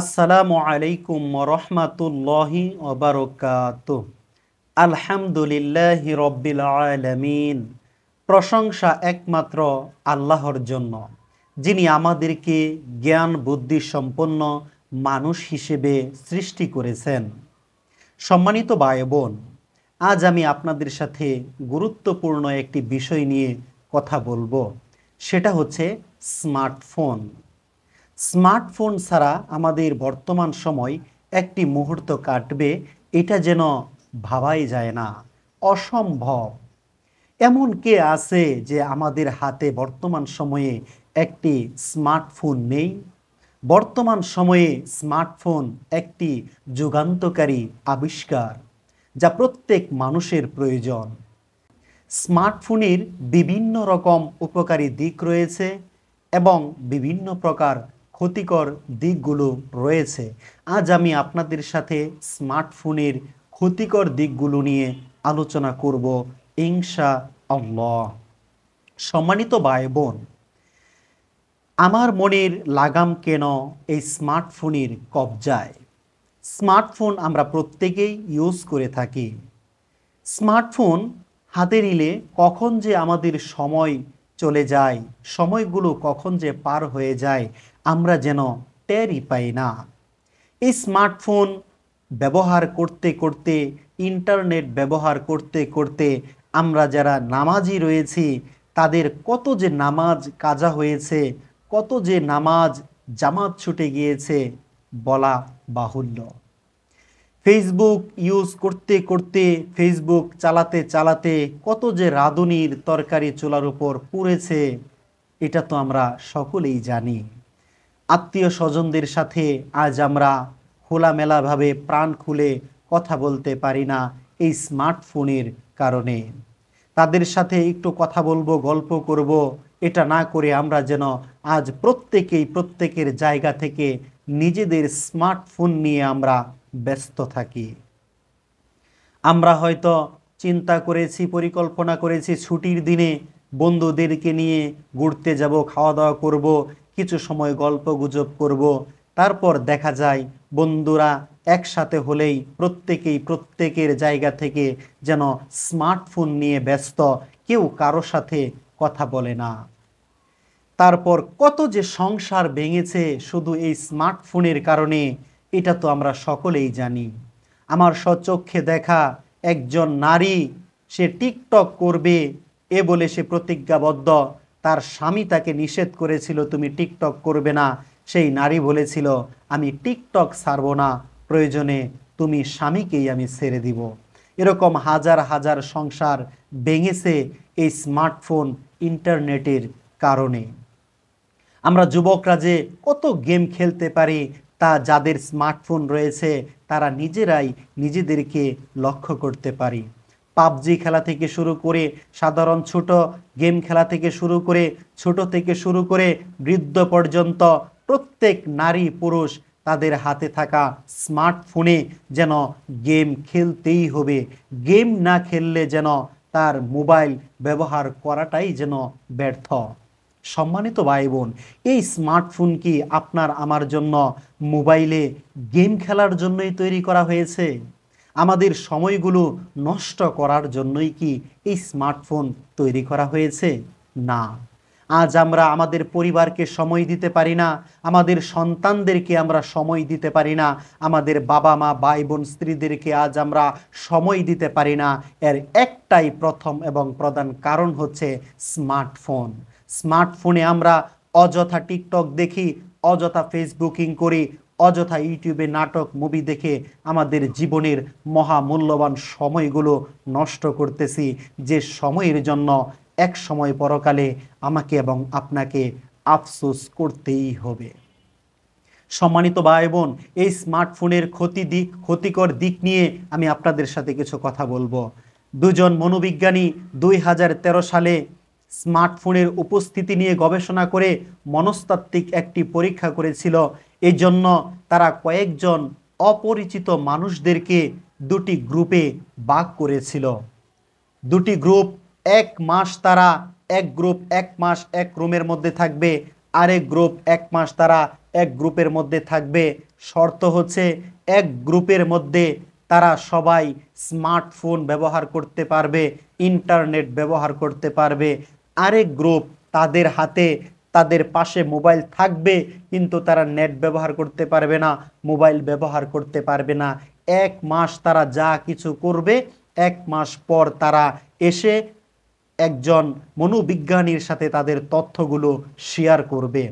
আসসালামু আলাইকুম রহমাতুল্লাহি ওবরকাত আলহামদুলিল্লাহ রব্বিল আলমিন প্রশংসা একমাত্র আল্লাহর জন্য যিনি আমাদেরকে জ্ঞান বুদ্ধি সম্পন্ন মানুষ হিসেবে সৃষ্টি করেছেন সম্মানিত ভাই বোন আজ আমি আপনাদের সাথে গুরুত্বপূর্ণ একটি বিষয় নিয়ে কথা বলবো সেটা হচ্ছে স্মার্টফোন স্মার্টফোন ছাড়া আমাদের বর্তমান সময় একটি মুহূর্ত কাটবে এটা যেন ভাবাই যায় না অসম্ভব এমন কে আছে যে আমাদের হাতে বর্তমান সময়ে একটি স্মার্টফোন নেই বর্তমান সময়ে স্মার্টফোন একটি যুগান্তকারী আবিষ্কার যা প্রত্যেক মানুষের প্রয়োজন স্মার্টফোনের বিভিন্ন রকম উপকারী দিক রয়েছে এবং বিভিন্ন প্রকার ক্ষতিকর দিকগুলো রয়েছে আজ আমি আপনাদের সাথে স্মার্টফোনের ক্ষতিকর দিকগুলো নিয়ে আলোচনা করব ইংসা আল্লাহ সম্মানিত ভাই বোন আমার মনের লাগাম কেন এই স্মার্টফোনের কবজায় স্মার্টফোন আমরা প্রত্যেকেই ইউজ করে থাকি স্মার্টফোন হাতে নিলে কখন যে আমাদের সময় চলে যায় সময়গুলো কখন যে পার হয়ে যায় আমরা যেন টেরই পাই না এই স্মার্টফোন ব্যবহার করতে করতে ইন্টারনেট ব্যবহার করতে করতে আমরা যারা নামাজি রয়েছি তাদের কত যে নামাজ কাজা হয়েছে কত যে নামাজ জামাত ছুটে গিয়েছে বলা বাহুল্য ফেসবুক ইউজ করতে করতে ফেসবুক চালাতে চালাতে কত যে রাঁধুনির তরকারি চুলার উপর পুড়েছে এটা তো আমরা সকলেই জানি আত্মীয় স্বজনদের সাথে আজ আমরা খোলামেলাভাবে প্রাণ খুলে কথা বলতে পারি না এই স্মার্টফোনের কারণে তাদের সাথে একটু কথা বলবো গল্প করব এটা না করে আমরা যেন আজ প্রত্যেকেই প্রত্যেকের জায়গা থেকে নিজেদের স্মার্টফোন নিয়ে আমরা ব্যস্ত থাকি আমরা হয়তো চিন্তা করেছি পরিকল্পনা করেছি ছুটির দিনে বন্ধুদেরকে নিয়ে ঘুরতে যাব খাওয়া দাওয়া করব কিছু সময় গল্প গুজব করব তারপর দেখা যায় বন্ধুরা একসাথে হলেই প্রত্যেকেই প্রত্যেকের জায়গা থেকে যেন স্মার্টফোন নিয়ে ব্যস্ত কেউ কারো সাথে কথা বলে না তারপর কত যে সংসার ভেঙেছে শুধু এই স্মার্টফোনের কারণে এটা তো আমরা সকলেই জানি আমার স্বচক্ষে দেখা একজন নারী সে টিকটক করবে এ বলে সে প্রতিজ্ঞাবদ্ধ তার স্বামী তাকে নিষেধ করেছিল তুমি টিকটক করবে না সেই নারী বলেছিল আমি টিকটক ছাড়ব না প্রয়োজনে তুমি স্বামীকেই আমি ছেড়ে দিব এরকম হাজার হাজার সংসার ভেঙেছে এই স্মার্টফোন ইন্টারনেটের কারণে আমরা যুবকরা যে কত গেম খেলতে পারি তা যাদের স্মার্টফোন রয়েছে তারা নিজেরাই নিজেদেরকে লক্ষ্য করতে পারি পাবজি খেলা থেকে শুরু করে সাধারণ ছোট গেম খেলা থেকে শুরু করে ছোট থেকে শুরু করে বৃদ্ধ পর্যন্ত প্রত্যেক নারী পুরুষ তাদের হাতে থাকা স্মার্টফোনে যেন গেম খেলতেই হবে গেম না খেললে যেন তার মোবাইল ব্যবহার করাটাই যেন ব্যর্থ সম্মানিত ভাই বোন এই স্মার্টফোন কি আপনার আমার জন্য মোবাইলে গেম খেলার জন্যই তৈরি করা হয়েছে আমাদের সময়গুলো নষ্ট করার জন্যই কি এই স্মার্টফোন তৈরি করা হয়েছে না আজ আমরা আমাদের পরিবারকে সময় দিতে পারি না আমাদের সন্তানদেরকে আমরা সময় দিতে পারি না আমাদের বাবা মা ভাই বোন স্ত্রীদেরকে আজ আমরা সময় দিতে পারি না এর একটাই প্রথম এবং প্রধান কারণ হচ্ছে স্মার্টফোন স্মার্টফোনে আমরা অযথা টিকটক দেখি অযথা ফেসবুকিং করি অযথা ইউটিউবে নাটক মুভি দেখে আমাদের জীবনের মহামূল্যবান সময়গুলো নষ্ট করতেছি যে সময়ের জন্য এক সময় পরকালে আমাকে এবং আপনাকে আফসোস করতেই হবে সম্মানিত ভাই বোন এই স্মার্টফোনের ক্ষতি দিক ক্ষতিকর দিক নিয়ে আমি আপনাদের সাথে কিছু কথা বলবো দুজন মনোবিজ্ঞানী দুই সালে স্মার্টফোনের উপস্থিতি নিয়ে গবেষণা করে মনস্তাত্ত্বিক একটি পরীক্ষা করেছিল এজন্য তারা কয়েকজন অপরিচিত মানুষদেরকে দুটি গ্রুপে বাক করেছিল দুটি গ্রুপ এক মাস তারা এক গ্রুপ এক মাস এক রুমের মধ্যে থাকবে আরেক গ্রুপ এক মাস তারা এক গ্রুপের মধ্যে থাকবে শর্ত হচ্ছে এক গ্রুপের মধ্যে তারা সবাই স্মার্টফোন ব্যবহার করতে পারবে ইন্টারনেট ব্যবহার করতে পারবে আরেক গ্রুপ তাদের হাতে তাদের পাশে মোবাইল থাকবে কিন্তু তারা নেট ব্যবহার করতে পারবে না মোবাইল ব্যবহার করতে পারবে না এক মাস তারা যা কিছু করবে এক মাস পর তারা এসে একজন মনোবিজ্ঞানীর সাথে তাদের তথ্যগুলো শেয়ার করবে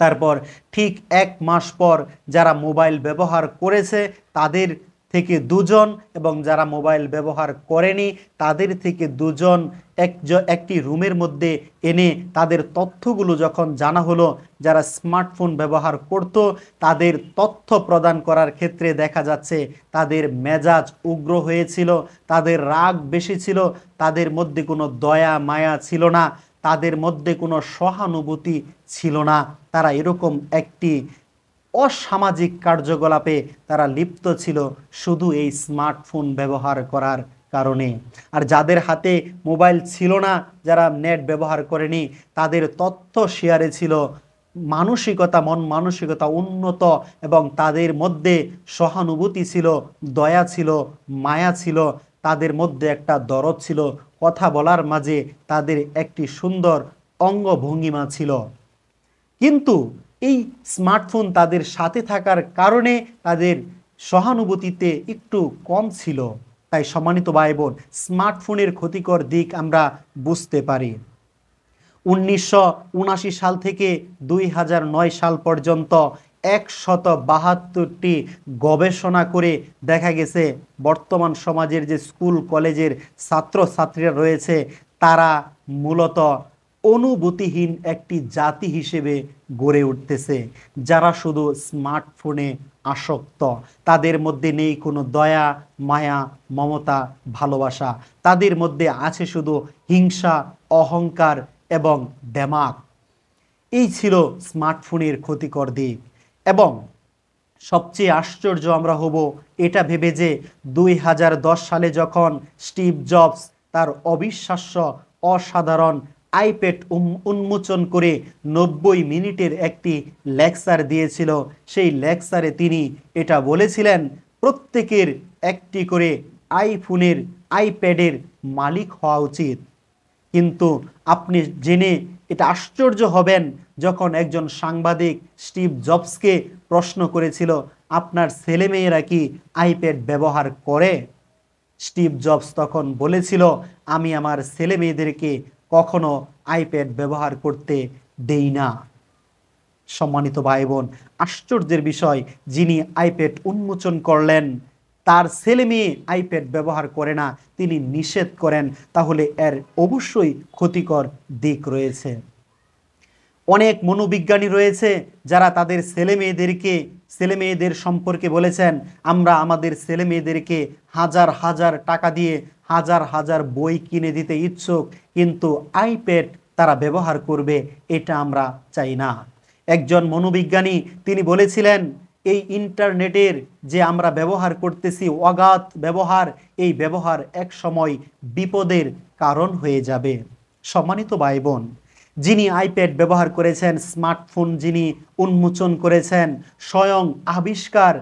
তারপর ঠিক এক মাস পর যারা মোবাইল ব্যবহার করেছে তাদের থেকে দুজন এবং যারা মোবাইল ব্যবহার করেনি তাদের থেকে দুজন এক একটি রুমের মধ্যে এনে তাদের তথ্যগুলো যখন জানা হলো যারা স্মার্টফোন ব্যবহার করত তাদের তথ্য প্রদান করার ক্ষেত্রে দেখা যাচ্ছে তাদের মেজাজ উগ্র হয়েছিল তাদের রাগ বেশি ছিল তাদের মধ্যে কোনো দয়া মায়া ছিল না তাদের মধ্যে কোনো সহানুভূতি ছিল না তারা এরকম একটি অসামাজিক কার্যকলাপে তারা লিপ্ত ছিল শুধু এই স্মার্টফোন ব্যবহার করার কারণে আর যাদের হাতে মোবাইল ছিল না যারা নেট ব্যবহার করেনি তাদের তথ্য শেয়ারে ছিল মানসিকতা মন মানসিকতা উন্নত এবং তাদের মধ্যে সহানুভূতি ছিল দয়া ছিল মায়া ছিল তাদের মধ্যে একটা দরদ ছিল কথা বলার মাঝে তাদের একটি সুন্দর অঙ্গভঙ্গিমা ছিল কিন্তু এই স্মার্টফোন তাদের সাথে থাকার কারণে তাদের সহানুভূতিতে একটু কম ছিল তাই সম্মানিত ভাই বোন স্মার্টফোনের ক্ষতিকর দিক আমরা বুঝতে পারি উনিশশো সাল থেকে দুই সাল পর্যন্ত একশত বাহাত্তরটি গবেষণা করে দেখা গেছে বর্তমান সমাজের যে স্কুল কলেজের ছাত্রছাত্রীরা রয়েছে তারা মূলত অনুভূতিহীন একটি জাতি হিসেবে গড়ে উঠতেছে যারা শুধু স্মার্টফোনে আসক্ত তাদের মধ্যে নেই কোনো দয়া মায়া মমতা ভালোবাসা তাদের মধ্যে আছে শুধু হিংসা অহংকার এবং দেমাক এই ছিল স্মার্টফোনের ক্ষতিকর দিক এবং সবচেয়ে আশ্চর্য আমরা হব এটা ভেবে যে দুই সালে যখন স্টিভ জবস তার অবিশ্বাস্য অসাধারণ আইপ্যাড উন্মোচন করে নব্বই মিনিটের একটি লেকচার দিয়েছিল সেই লেকচারে তিনি এটা বলেছিলেন প্রত্যেকের একটি করে আইফোনের আইপ্যাডের মালিক হওয়া উচিত কিন্তু আপনি জেনে এটা আশ্চর্য হবেন যখন একজন সাংবাদিক স্টিভ জবসকে প্রশ্ন করেছিল আপনার ছেলেমেয়েরা কি আইপ্যাড ব্যবহার করে স্টিভ জবস তখন বলেছিল আমি আমার ছেলে মেয়েদেরকে কখনো আইপ্যাড ব্যবহার করতে দেই না সম্মানিত ভাই বোন আশ্চর্যের বিষয় যিনি আইপ্যাড উন্মোচন করলেন তার ছেলে মেয়ে আইপ্যাড ব্যবহার করে না তিনি নিষেধ করেন তাহলে এর অবশ্যই ক্ষতিকর দিক রয়েছে অনেক মনোবিজ্ঞানী রয়েছে যারা তাদের ছেলে মেয়েদেরকে ছেলে মেয়েদের সম্পর্কে বলেছেন আমরা আমাদের ছেলে মেয়েদেরকে হাজার হাজার টাকা দিয়ে হাজার হাজার বই কিনে দিতে ইচ্ছুক কিন্তু আইপ্যাড তারা ব্যবহার করবে এটা আমরা চাই না একজন মনোবিজ্ঞানী তিনি বলেছিলেন এই ইন্টারনেটের যে আমরা ব্যবহার করতেছি অগাধ ব্যবহার এই ব্যবহার এক সময় বিপদের কারণ হয়ে যাবে সম্মানিত ভাই বোন যিনি আইপ্যাড ব্যবহার করেছেন স্মার্টফোন যিনি উন্মোচন করেছেন স্বয়ং আবিষ্কার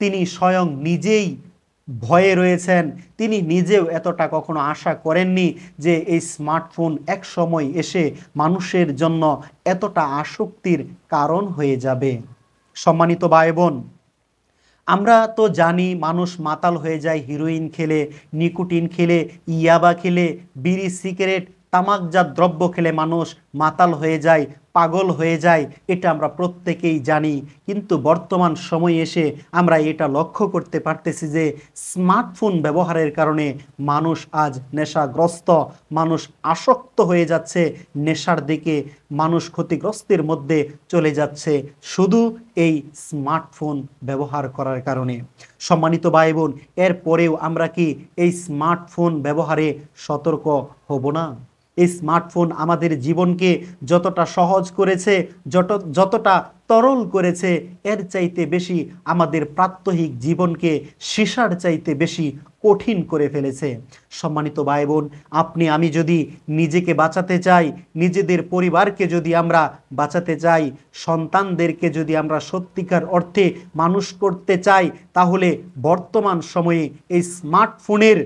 তিনি স্বয়ং নিজেই ভয়ে রয়েছেন তিনি নিজেও এতটা কখনো আশা করেননি যে এই স্মার্টফোন এক সময় এসে মানুষের জন্য এতটা আসক্তির কারণ হয়ে যাবে সম্মানিত ভাই বোন আমরা তো জানি মানুষ মাতাল হয়ে যায় হিরোইন খেলে নিকোটিন খেলে ইয়াবা খেলে বিড়ি সিগারেট তামাকজাত দ্রব্য খেলে মানুষ মাতাল হয়ে যায় পাগল হয়ে যায় এটা আমরা প্রত্যেকেই জানি কিন্তু বর্তমান সময়ে এসে আমরা এটা লক্ষ্য করতে পারতেছি যে স্মার্টফোন ব্যবহারের কারণে মানুষ আজ নেশাগ্রস্ত মানুষ আসক্ত হয়ে যাচ্ছে নেশার দিকে মানুষ ক্ষতিগ্রস্তের মধ্যে চলে যাচ্ছে শুধু এই স্মার্টফোন ব্যবহার করার কারণে সম্মানিত ভাই বোন এরপরেও আমরা কি এই স্মার্টফোন ব্যবহারে সতর্ক হব না এই স্মার্টফোন আমাদের জীবনকে যতটা সহজ করেছে যত যতটা তরল করেছে এর চাইতে বেশি আমাদের প্রাত্যহিক জীবনকে সীসার চাইতে বেশি কঠিন করে ফেলেছে সম্মানিত ভাই বোন আপনি আমি যদি নিজেকে বাঁচাতে চাই নিজেদের পরিবারকে যদি আমরা বাঁচাতে চাই সন্তানদেরকে যদি আমরা সত্যিকার অর্থে মানুষ করতে চাই তাহলে বর্তমান সময়ে এই স্মার্টফোনের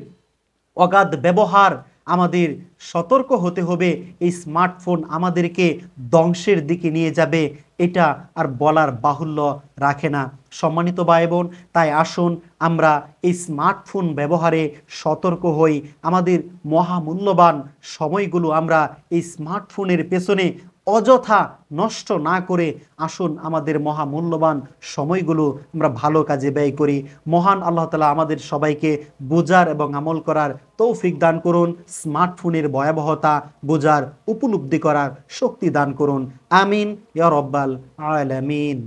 অগাধ ব্যবহার আমাদের সতর্ক হতে হবে এই স্মার্টফোন আমাদেরকে ধ্বংসের দিকে নিয়ে যাবে এটা আর বলার বাহুল্য রাখে না সম্মানিত ভাই বোন তাই আসুন আমরা এই স্মার্টফোন ব্যবহারে সতর্ক হই আমাদের মহামূল্যবান সময়গুলো আমরা এই স্মার্টফোনের পেছনে অযথা নষ্ট না করে আসুন আমাদের মহামূল্যবান সময়গুলো আমরা ভালো কাজে ব্যয় করি মহান আল্লাহ তালা আমাদের সবাইকে বোঝার এবং আমল করার তৌফিক দান করুন স্মার্টফোনের ভয়াবহতা বোঝার উপলব্ধি করার শক্তি দান করুন আমিন ইয়া রব্বাল আলামিন